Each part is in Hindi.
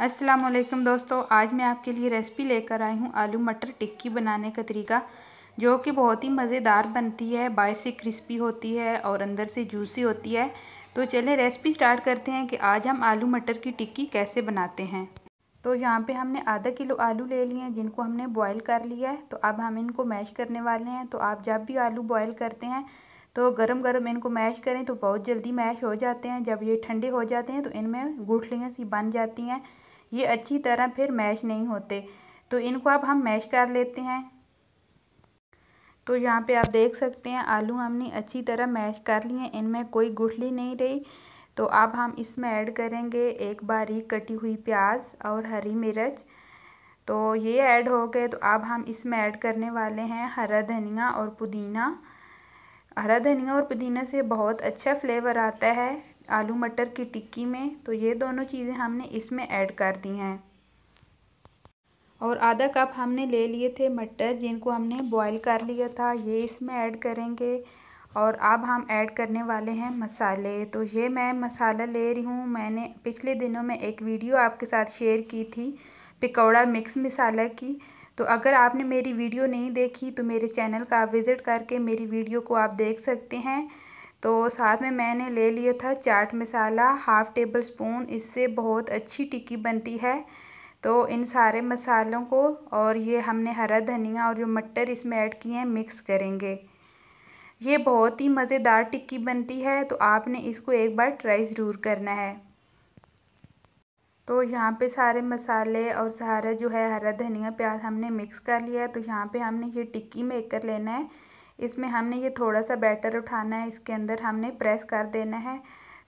असलकम दोस्तों आज मैं आपके लिए रेसिपी लेकर आई हूँ आलू मटर टिक्की बनाने का तरीका जो कि बहुत ही मज़ेदार बनती है बाहर से क्रिस्पी होती है और अंदर से जूसी होती है तो चलें रेसिपी स्टार्ट करते हैं कि आज हम आलू मटर की टिक्की कैसे बनाते हैं तो यहाँ पे हमने आधा किलो आलू ले लिए हैं जिनको हमने बॉईल कर लिया है तो अब हम इनको मैश करने वाले हैं तो आप जब भी आलू बॉईल करते हैं तो गरम गरम इनको मैश करें तो बहुत जल्दी मैश हो जाते हैं जब ये ठंडे हो जाते हैं तो इनमें गुठलियाँ सी बन जाती हैं ये अच्छी तरह फिर मैश नहीं होते तो इनको अब हम मैश कर लेते हैं तो यहाँ पे आप देख सकते हैं आलू हमने अच्छी तरह मैश कर लिए हैं इनमें कोई गुठली नहीं रही तो अब हम इसमें ऐड करेंगे एक बारीक कटी हुई प्याज और हरी मिर्च तो ये ऐड हो गए तो अब हम इसमें ऐड करने वाले हैं हरा धनिया और पुदीना हरा धनिया और पुदीना से बहुत अच्छा फ्लेवर आता है आलू मटर की टिक्की में तो ये दोनों चीज़ें हमने इसमें ऐड कर दी हैं और आधा कप हमने ले लिए थे मटर जिनको हमने बॉईल कर लिया था ये इसमें ऐड करेंगे और अब हम ऐड करने वाले हैं मसाले तो ये मैं मसाला ले रही हूँ मैंने पिछले दिनों में एक वीडियो आपके साथ शेयर की थी पिकौड़ा मिक्स मसाला की तो अगर आपने मेरी वीडियो नहीं देखी तो मेरे चैनल का विज़िट करके मेरी वीडियो को आप देख सकते हैं तो साथ में मैंने ले लिया था chaat masala half tablespoon इससे बहुत अच्छी टिक्की बनती है तो इन सारे मसालों को और ये हमने हरा धनिया और जो मटर इसमें ऐड किए हैं मिक्स करेंगे ये बहुत ही मज़ेदार टिक्की बनती है तो आपने इसको एक बार ट्राई ज़रूर करना है तो यहाँ पे सारे मसाले और सारा जो है हरा धनिया प्याज हमने मिक्स कर लिया है तो यहाँ पे हमने ये टिक्की मेक कर लेना है इसमें हमने ये थोड़ा सा बैटर उठाना है इसके अंदर हमने प्रेस कर देना है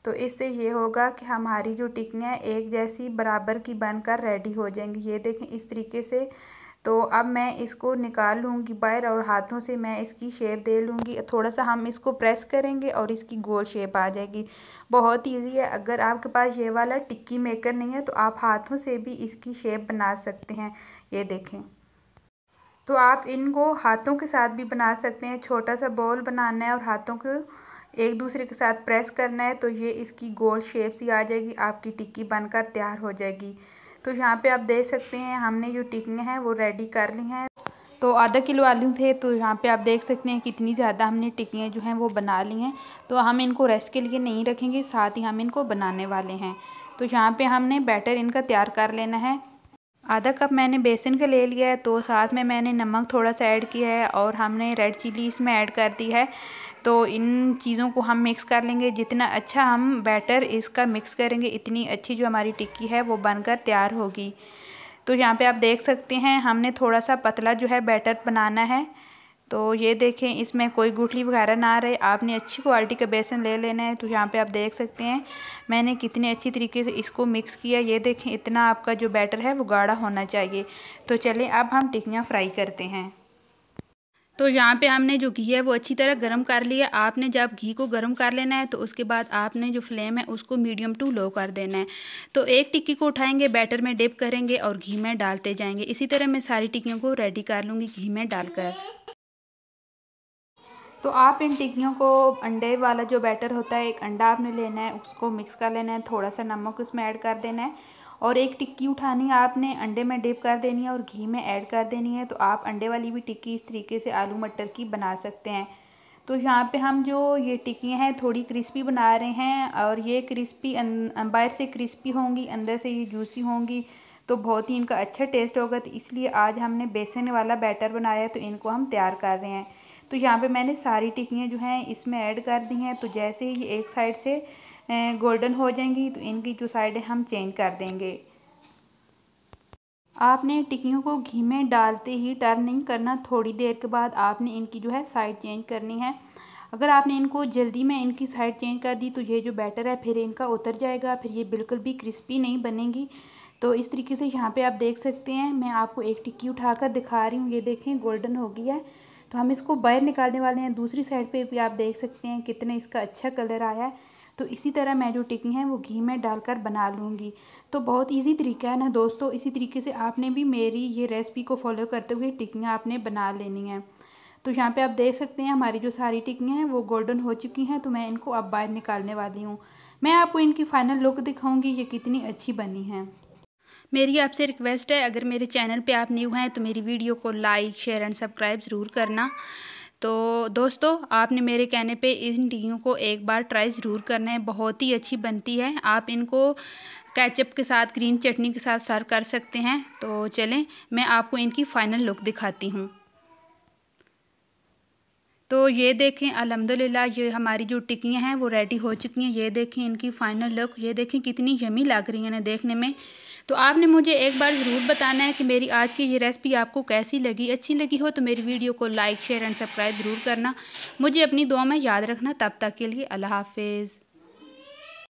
तो इससे ये होगा कि हमारी जो टिक्कियाँ एक जैसी बराबर की बनकर रेडी हो जाएंगी ये देखें इस तरीके से तो अब मैं इसको निकाल लूँगी बाहर और हाथों से मैं इसकी शेप दे लूँगी थोड़ा सा हम इसको प्रेस करेंगे और इसकी गोल शेप आ जाएगी बहुत ईजी है अगर आपके पास ये वाला टिक्की मेकर नहीं है तो आप हाथों से भी इसकी शेप बना सकते हैं ये देखें तो आप इनको हाथों के साथ भी बना सकते हैं छोटा सा बॉल बनाना है और हाथों को एक दूसरे के साथ प्रेस करना है तो ये इसकी गोल शेप सी आ जाएगी आपकी टिक्की बनकर तैयार हो जाएगी तो यहाँ पे आप देख सकते हैं हमने जो टिकियाँ हैं वो रेडी कर ली हैं तो आधा किलो आलू थे तो यहाँ पे आप देख सकते हैं कितनी ज़्यादा हमने टिकियाँ जो हैं वो बना ली हैं तो हम इनको रेस्ट के लिए नहीं रखेंगे साथ ही हम इनको बनाने वाले हैं तो यहाँ पे हमने बैटर इनका तैयार कर लेना है आधा कप मैंने बेसन का ले लिया है तो साथ में मैंने नमक थोड़ा सा ऐड किया है और हमने रेड चिली इसमें ऐड कर दी है तो इन चीज़ों को हम मिक्स कर लेंगे जितना अच्छा हम बैटर इसका मिक्स करेंगे इतनी अच्छी जो हमारी टिक्की है वो बनकर तैयार होगी तो यहाँ पे आप देख सकते हैं हमने थोड़ा सा पतला जो है बैटर बनाना है तो ये देखें इसमें कोई गुठली वगैरह ना रहे आपने अच्छी क्वालिटी का बेसन ले लेना है तो यहाँ पे आप देख सकते हैं मैंने कितने अच्छी तरीके से इसको मिक्स किया ये देखें इतना आपका जो बैटर है वो गाढ़ा होना चाहिए तो चलें अब हम टिक्कियाँ फ्राई करते हैं तो यहाँ पे हमने जो घी है वो अच्छी तरह गर्म कर लिया आपने जब घी को गर्म कर लेना है तो उसके बाद आपने जो फ्लेम है उसको मीडियम टू लो कर देना है तो एक टिक्की को उठाएंगे बैटर में डिप करेंगे और घी में डालते जाएंगे इसी तरह मैं सारी टिक्कियों को रेडी कर लूँगी घी में डालकर तो आप इन टिक्कियों को अंडे वाला जो बैटर होता है एक अंडा आपने लेना है उसको मिक्स कर लेना है थोड़ा सा नमक उसमें ऐड कर देना है और एक टिक्की उठानी है आपने अंडे में डिप कर देनी है और घी में ऐड कर देनी है तो आप अंडे वाली भी टिक्की इस तरीके से आलू मटर की बना सकते हैं तो यहाँ पे हम जो ये टिक्कियाँ हैं थोड़ी क्रिस्पी बना रहे हैं और ये क्रिस्पी अं, अं, बाहर से क्रिस्पी होंगी अंदर से ये जूसी होंगी तो बहुत ही इनका अच्छा टेस्ट होगा तो इसलिए आज हमने बेसन वाला बैटर बनाया तो इनको हम तैयार कर रहे हैं तो यहाँ पे मैंने सारी टिक्कियाँ जो हैं इसमें ऐड कर दी हैं तो जैसे ही एक साइड से गोल्डन हो जाएंगी तो इनकी जो साइड है हम चेंज कर देंगे आपने टिक्कियों को घी में डालते ही टर्न नहीं करना थोड़ी देर के बाद आपने इनकी जो है साइड चेंज करनी है अगर आपने इनको जल्दी में इनकी साइड चेंज कर दी तो ये जो बैटर है फिर इनका उतर जाएगा फिर ये बिल्कुल भी क्रिस्पी नहीं बनेगी तो इस तरीके से यहाँ पे आप देख सकते हैं मैं आपको एक टिक्की उठाकर दिखा रही हूँ ये देखें गोल्डन हो गई है तो हम इसको बाहर निकालने वाले हैं दूसरी साइड पे भी आप देख सकते हैं कितना इसका अच्छा कलर आया है तो इसी तरह मैं जो टिकी हैं वो घी में डालकर बना लूँगी तो बहुत इजी तरीका है ना दोस्तों इसी तरीके से आपने भी मेरी ये रेसिपी को फॉलो करते हुए टिकियाँ आपने बना लेनी है तो यहाँ पे आप देख सकते हैं हमारी जो सारी टिकियाँ हैं वो गोल्डन हो चुकी हैं तो मैं इनको अब बाहर निकालने वाली हूँ मैं आपको इनकी फ़ाइनल लुक दिखाऊँगी ये कितनी अच्छी बनी है मेरी आपसे रिक्वेस्ट है अगर मेरे चैनल पे आप न्यू हैं तो मेरी वीडियो को लाइक शेयर एंड सब्सक्राइब ज़रूर करना तो दोस्तों आपने मेरे कहने पे इन टीयों को एक बार ट्राई ज़रूर करना है बहुत ही अच्छी बनती है आप इनको कैचअप के साथ ग्रीन चटनी के साथ सर्व कर सकते हैं तो चलें मैं आपको इनकी फ़ाइनल लुक दिखाती हूँ तो ये देखें अलहमदिल्ला ये हमारी जो टिक्कियाँ हैं वो रेडी हो चुकी हैं ये देखें इनकी फ़ाइनल लुक ये देखें कितनी यमी लग रही है ना देखने में तो आपने मुझे एक बार ज़रूर बताना है कि मेरी आज की ये रेसिपी आपको कैसी लगी अच्छी लगी हो तो मेरी वीडियो को लाइक शेयर एंड सब्सक्राइब ज़रूर करना मुझे अपनी दुआ में याद रखना तब तक के लिए अल्लाह हाफिज़